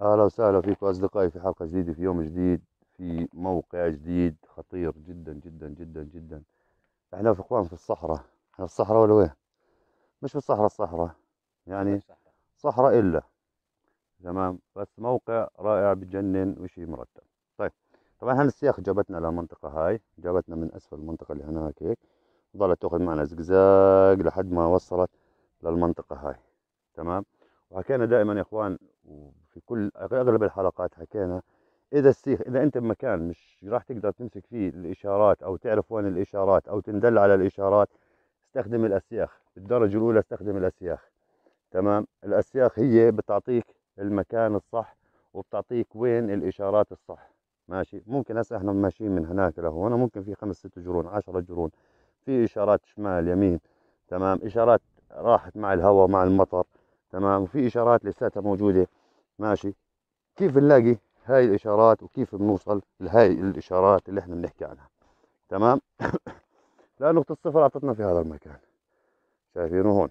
اهلا وسهلا فيكم اصدقائي في حلقه جديده في يوم جديد في موقع جديد خطير جدا جدا جدا جدا احنا في اخوان في الصحراء احنا في الصحراء ولا وين مش في الصحراء الصحراء يعني صحراء الا تمام بس موقع رائع بجنن وشي مرتب طيب طبعا هن السياخ جابتنا للمنطقة هاي جابتنا من اسفل المنطقة اللي هناك هيك ظلت تاخذ معنا زقزاق لحد ما وصلت للمنطقة هاي تمام وحكينا دائما يا اخوان وفي كل اغلب الحلقات حكينا اذا السيخ اذا انت بمكان مش راح تقدر تمسك فيه الاشارات او تعرف وين الاشارات او تندل على الاشارات استخدم الاسياخ بالدرجه الاولى استخدم الاسياخ تمام الاسياخ هي بتعطيك المكان الصح وبتعطيك وين الاشارات الصح ماشي ممكن هسه احنا ماشيين من هناك لهون ممكن في خمس ست جرون عشرة جرون في اشارات شمال يمين تمام اشارات راحت مع الهواء مع المطر تمام وفي اشارات لساتها موجوده ماشي كيف بنلاقي هاي الاشارات وكيف بنوصل لهاي الاشارات اللي احنا بنحكي عنها تمام لا نقطة الصفر اعطتنا في هذا المكان شايفينه هون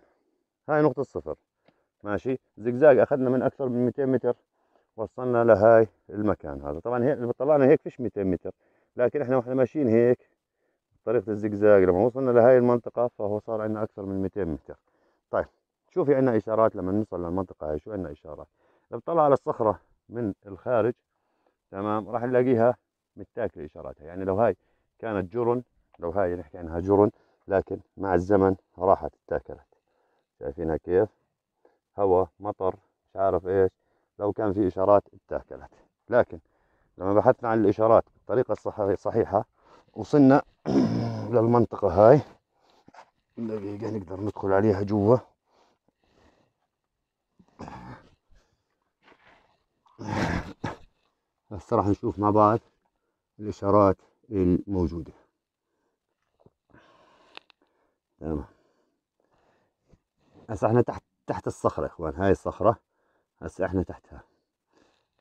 هاي نقطة الصفر ماشي زقزاق اخذنا من اكثر من 200 متر وصلنا لهاي المكان هذا طبعا هيك طلعنا هيك فيش 200 متر لكن احنا واحنا ماشيين هيك طريقة الزقزاق لما وصلنا لهاي المنطقة فهو صار عندنا اكثر من 200 متر طيب في عندنا اشارات لما نوصل للمنطقه هاي شو عندنا اشارات لو طلع على الصخره من الخارج تمام راح نلاقيها متاكله اشاراتها يعني لو هاي كانت جرن لو هاي نحكي عنها جرن لكن مع الزمن راحت اتاكلت شايفينها كيف هواء مطر مش عارف ايش لو كان في اشارات اتاكلت لكن لما بحثنا عن الاشارات بالطريقه الصحيحه وصلنا للمنطقه هاي دقيقه نقدر ندخل عليها جوا هسه راح نشوف مع بعض الإشارات الموجودة تمام هسه احنا تحت تحت الصخرة اخوان هاي الصخرة هسه احنا تحتها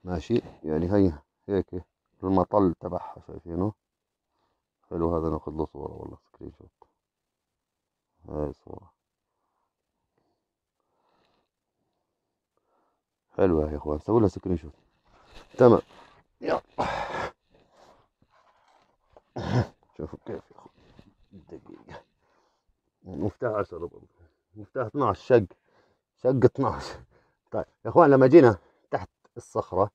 ماشي يعني هي هيك المطل تبعها شايفينه حلو هذا ناخذ له صورة والله سكرين شوت هاي الصوره حلوة يا اخوان سووا لها سكرين شوت تمام يلا شوفوا كيف ياخذ دقيقة مفتاح 10 برضه مفتاح 12 شق شق 12 طيب يا اخوان لما جينا تحت الصخرة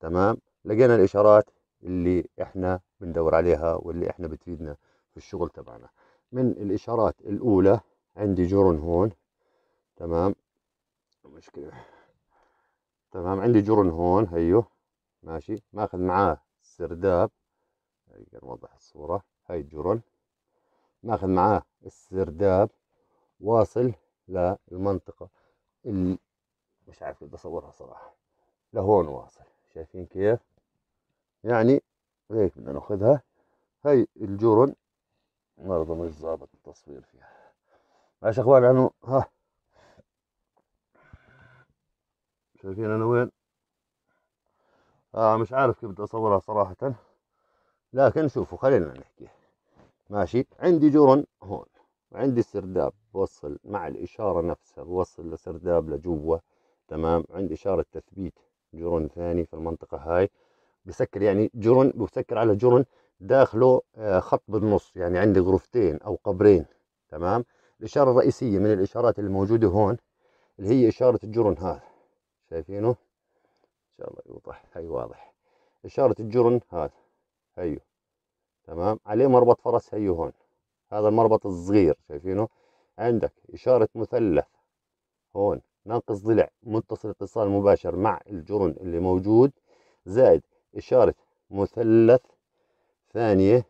تمام لقينا الاشارات اللي احنا بندور عليها واللي احنا بتفيدنا في الشغل تبعنا من الاشارات الاولى عندي جرن هون تمام مشكلة تمام عندي جرن هون هيو أيوه. ماشي ماخذ معاه السرداب نوضح الصورة هاي الجرن ماخذ معاه السرداب واصل للمنطقة اللي مش عارف كيف بصورها صراحة لهون واصل شايفين كيف يعني هيك بدنا ناخذها هاي الجرن برضه مش ظابط التصوير فيها ماشي اخوان لانه ها شايفين انا وين آه مش عارف كيف بدي اصورها صراحة لكن شوفوا خلينا نحكي ماشي عندي جرن هون عندي سرداب بوصل مع الإشارة نفسها بوصل لسرداب لجوا تمام عندي إشارة تثبيت جرن ثاني في المنطقة هاي بسكر يعني جرن بسكر على جرن داخله آه، خط بالنص يعني عندي غرفتين أو قبرين تمام الإشارة الرئيسية من الإشارات الموجودة هون اللي هي إشارة الجرن هذا شايفينه شاء الله يوضح هي واضح اشاره الجرن هذا هيو تمام عليه مربط فرس هيو هون هذا المربط الصغير شايفينه عندك اشاره مثلث هون ناقص ضلع متصل اتصال مباشر مع الجرن اللي موجود زائد اشاره مثلث ثانيه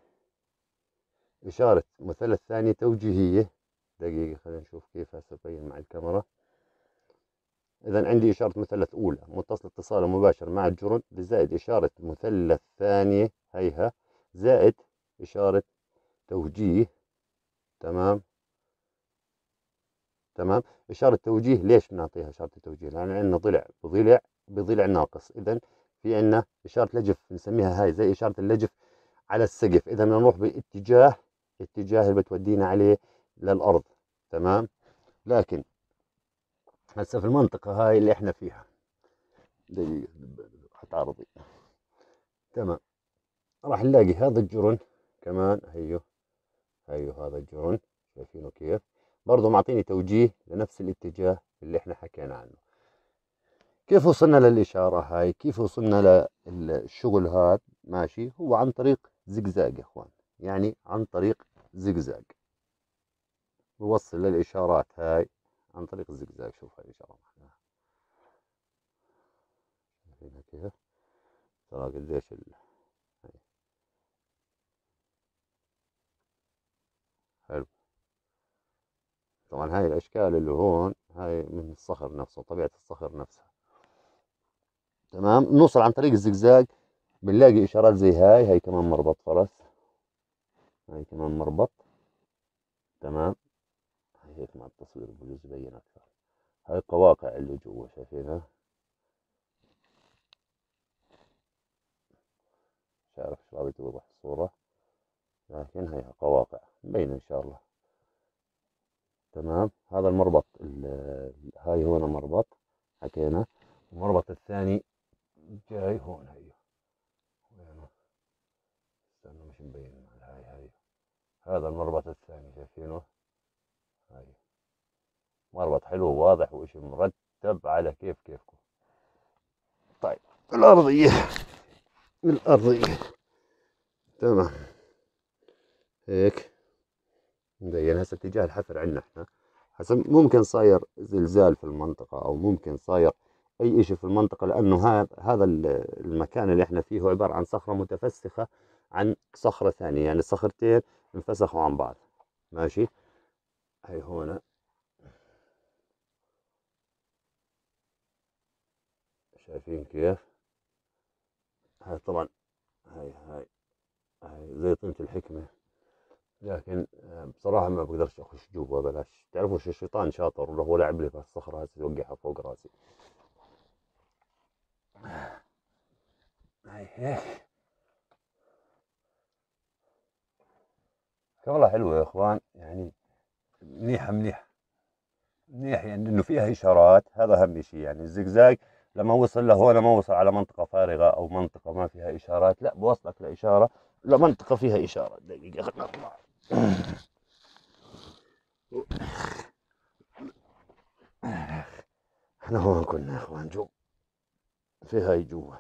إشارة مثلث ثانية توجيهية دقيقة خلينا نشوف كيف هسه تبين مع الكاميرا إذا عندي إشارة مثلث أولى متصل اتصال مباشر مع الجرن زائد إشارة مثلث ثانية هيها زائد إشارة توجيه تمام تمام إشارة توجيه ليش بنعطيها إشارة التوجيه؟ لأن عندنا ضلع بضلع بضلع ناقص إذا في عندنا إشارة لجف بنسميها هاي زي إشارة اللجف على السقف إذا بدنا نروح باتجاه اتجاه اللي بتودينا عليه للأرض تمام لكن هسه في المنطقة هاي اللي احنا فيها دقيقة حتعرضي تمام راح نلاقي هذا الجرن كمان هيو أيوه. هيو أيوه، هذا الجرن شايفينه كيف برضه معطيني توجيه لنفس الاتجاه اللي احنا حكينا عنه كيف وصلنا للإشارة هاي كيف وصلنا للشغل هاد ماشي هو عن طريق زقزاق يا اخوان يعني عن طريق زقزاق بوصل للإشارات هاي عن طريق الزقزاق شوفها الإشارة الله شايفينها كيف ترى قديش ال... حلو طبعا هاي الأشكال اللي هون هاي من الصخر نفسه طبيعة الصخر نفسها تمام نوصل عن طريق الزقزاق بنلاقي إشارات زي هاي هاي كمان مربط فرس هاي كمان مربط تمام هيك مع التصوير بجوز يبين أكثر هاي القواقع اللي جوا شايفينها مش عارف شلون توضح الصورة لكن هيها قواقع مبينة إن شاء الله تمام هذا المربط هاي هون مربط حكينا المربط الثاني جاي هون هي استنى مش مبين هاي هاي هذا المربط الثاني شايفينه مربط حلو وواضح وإشي مرتب على كيف كيفكم طيب الأرضية الأرضية تمام هيك مزين هسه اتجاه الحفر عندنا احنا هسه ممكن صاير زلزال في المنطقة أو ممكن صاير أي إشي في المنطقة لأنه هذا هذا المكان اللي احنا فيه هو عبارة عن صخرة متفسخة عن صخرة ثانية يعني صخرتين انفسخوا عن بعض ماشي هي هون شايفين كيف هاي طبعا هاي هاي هاي زي طينة الحكمة لكن آه، بصراحة ما بقدرش أخش جوا بلاش تعرفوا شو الشيطان شاطر وهو لعب لي في الصخرة هسه يوقعها فوق راسي هاي هيك والله حلوة يا إخوان يعني منيحة منيحة منيح يعني انه فيها اشارات هذا اهم شيء يعني الزقزاق لما وصل لهون ما وصل على منطقه فارغه او منطقه ما فيها اشارات لا بوصلك لاشاره لمنطقه فيها اشاره دقيقه خلنا نطلع احنا هون كنا يا اخوان جو في هاي جوا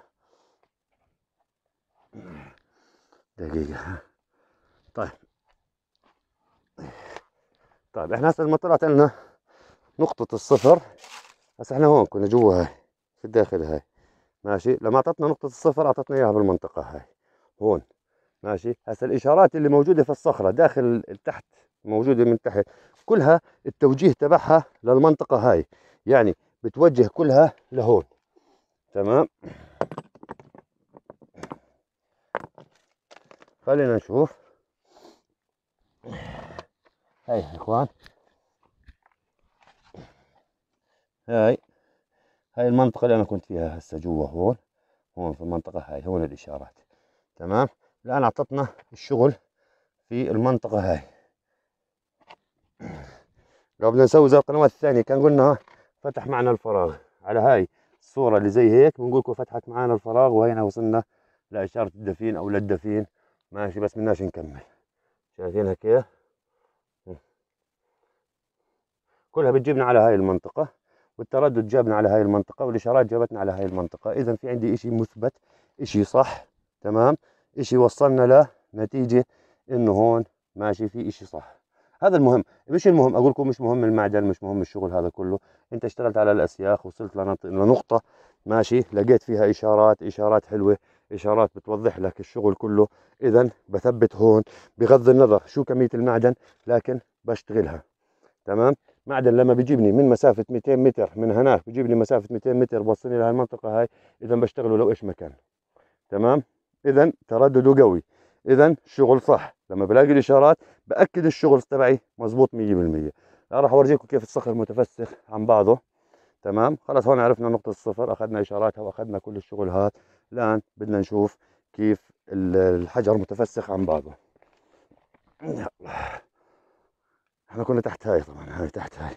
دقيقة طيب طيب احنا هسه لما طلعت لنا نقطة الصفر هسه احنا هون كنا جوا هاي في الداخل هاي ماشي لما اعطتنا نقطه الصفر اعطتنا اياها بالمنطقه هاي هون ماشي هسه الاشارات اللي موجوده في الصخره داخل تحت موجوده من تحت كلها التوجيه تبعها للمنطقه هاي يعني بتوجه كلها لهون تمام خلينا نشوف هاي يا اخوان هاي هاي المنطقة اللي أنا كنت فيها هسه جوا هون هون في المنطقة هاي هون الإشارات تمام الآن أعطتنا الشغل في المنطقة هاي لو بدنا نسوي زي القنوات الثانية كان قلنا فتح معنا الفراغ على هاي الصورة اللي زي هيك بنقول لكم فتحت معنا الفراغ وهينا وصلنا لإشارة الدفين أو للدفين ماشي بس بدناش نكمل شايفينها كيف كلها بتجيبنا على هاي المنطقة والتردد جابنا على هاي المنطقة والإشارات جابتنا على هاي المنطقة إذا في عندي إشي مثبت إشي صح تمام إشي وصلنا لنتيجة إنه هون ماشي في إشي صح هذا المهم مش المهم أقول لكم مش مهم المعدن مش مهم الشغل هذا كله أنت اشتغلت على الأسياخ وصلت لنقطة ماشي لقيت فيها إشارات إشارات حلوة إشارات بتوضح لك الشغل كله إذا بثبت هون بغض النظر شو كمية المعدن لكن بشتغلها تمام معدن لما بيجيبني من مسافه 200 متر من هناك بيجيبني مسافه 200 متر بوصلني المنطقة هاي اذا بشتغله لو ايش مكان تمام اذا تردده قوي اذا شغل صح لما بلاقي الاشارات باكد الشغل تبعي مزبوط 100% راح اورجيكم كيف الصخر متفسخ عن بعضه تمام خلاص هون عرفنا نقطه الصفر اخذنا اشاراتها واخذنا كل الشغل هذا الان بدنا نشوف كيف الحجر متفسخ عن بعضه احنا كنا تحت هاي طبعا هاي تحت هاي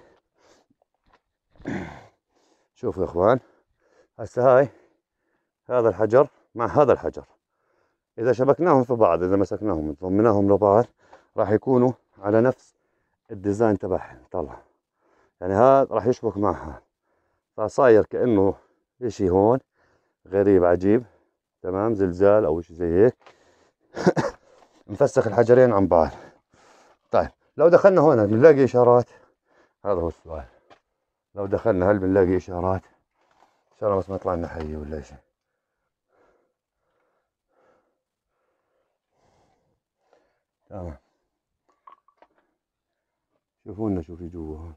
شوفوا يا اخوان هسه هاي هذا الحجر مع هذا الحجر اذا شبكناهم في بعض اذا مسكناهم ضمناهم لبعض راح يكونوا على نفس الديزاين تبعهم طلع يعني هذا راح يشبك معها فصاير كانه اشي هون غريب عجيب تمام زلزال او شيء زي هيك مفسخ الحجرين عن بعض طيب لو دخلنا هنا بنلاقي إشارات هذا هو السؤال لو دخلنا هل بنلاقي إشارات إن شاء الله بس ما يطلع لنا حي ولا شيء تمام شوفوا لنا شو في جوا هون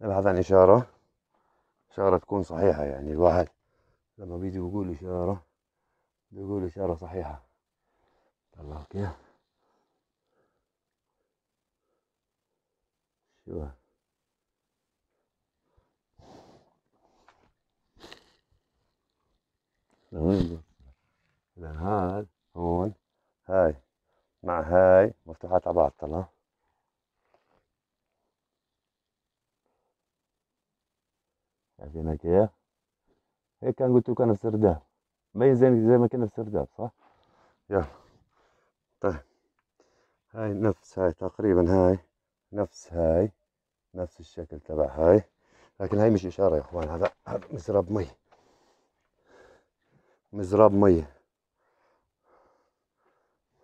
نبحث عن إشارة إشارة تكون صحيحة يعني الواحد لما بيجي بيقول إشارة بيقول إشارة صحيحة طلع كيف شو إذا هذا هون هاي مع هاي مفتوحات على بعض طلع عافينا كيف هيك كان قلت لك انا في سرداب ما زي ما كنا في سرداب صح يلا طيب هاي نفس هاي تقريبا هاي نفس هاي نفس الشكل تبع هاي لكن هاي مش اشاره يا اخوان هذا هذا مزراب مي مزراب مي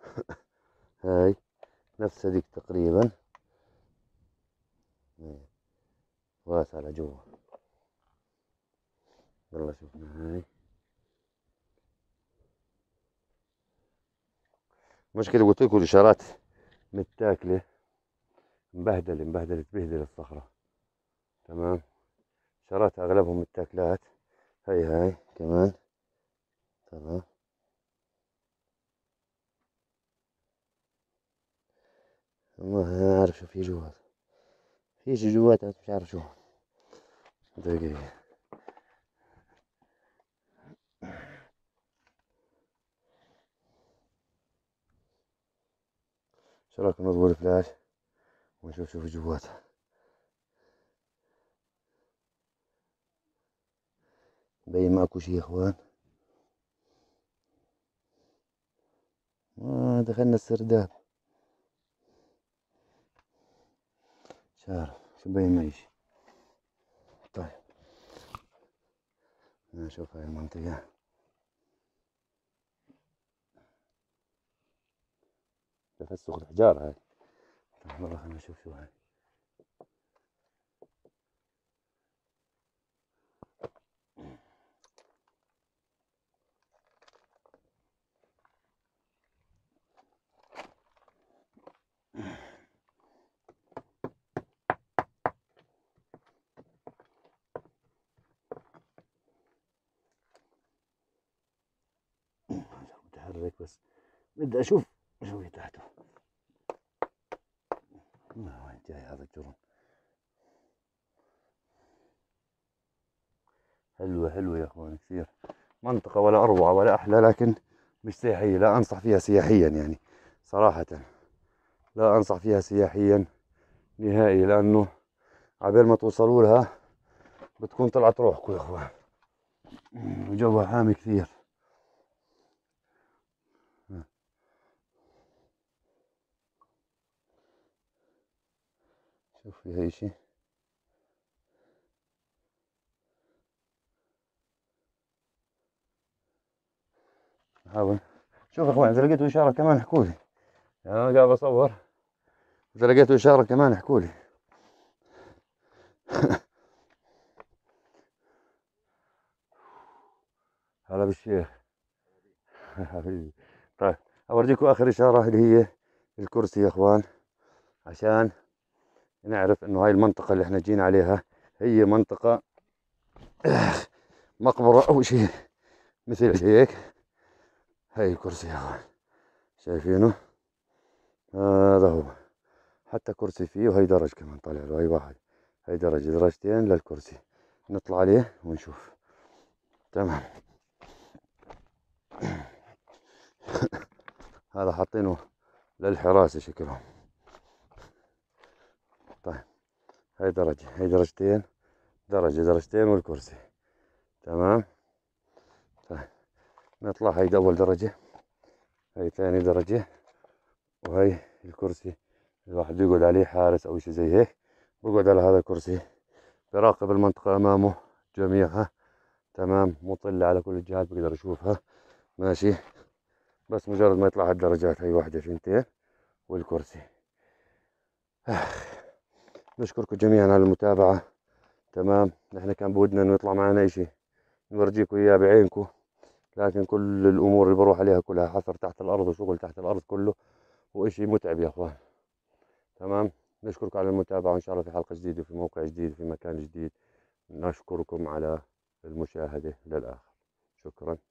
هاي نفس هذيك تقريبا واسعة لجوا يلا شوفنا هاي مشكلة قلت لكم الإشارات متاكلة مبهدلة مبهدلة تبهدل الصخرة تمام إشارات أغلبهم متاكلات هاي هاي كمان تمام ما عارف شو في جوات في شي جواتها مش عارف شو دقيقة الله كنا نضربو الفلاش ونشوف شوف الجوات باين ماكو شي اخوان آه دخلنا السرداب شار شو باين معيش طيب نشوف هاي المنطقة تفسخ الحجار هاي رحمة الله خلينا نشوف شو هاي متحرك بس بدي اشوف جوي تحته ما وين جاي هذا الجرن حلوة حلوة يا اخوان كثير منطقة ولا اروع ولا احلى لكن مش سياحية لا انصح فيها سياحيا يعني صراحة لا انصح فيها سياحيا نهائي لانه عبال ما توصلوا لها بتكون طلعت روحكم يا اخوان وجوها حامي كثير فيها شيء حاول شوف يا اخوان اذا لقيتوا اشاره كمان احكوا لي انا قاعد اصور اذا لقيتوا اشاره كمان احكوا لي هلا بالشيخ حبيبي طيب اورجيكم اخر اشاره اللي هي الكرسي يا اخوان عشان نعرف انه هاي المنطقة اللي احنا جينا عليها هي منطقة مقبرة او شيء مثل هيك هاي الكرسي اخوان شايفينه هذا هو حتى كرسي فيه وهي درج كمان طالع له هاي واحد هاي درجة درجتين للكرسي نطلع عليه ونشوف تمام هذا حاطينه للحراسة شكلهم هاي درجة هاي درجتين درجة درجتين والكرسي تمام طيب، نطلع هاي أول درجة هاي ثاني درجة وهاي الكرسي الواحد بيقعد عليه حارس أو شيء زي هيك بقعد على هذا الكرسي براقب المنطقة أمامه جميعها تمام مطلة على كل الجهات بقدر أشوفها ماشي بس مجرد ما يطلع هالدرجات هاي واحدة ثنتين والكرسي آخ. نشكركم جميعا على المتابعة تمام نحن كان بودنا انه يطلع معنا اشي نورجيكم اياه بعينكم لكن كل الامور اللي بروح عليها كلها حفر تحت الارض وشغل تحت الارض كله واشي متعب يا اخوان تمام نشكركم على المتابعة وان شاء الله في حلقة جديدة في موقع جديد في مكان جديد نشكركم على المشاهدة للآخر شكرا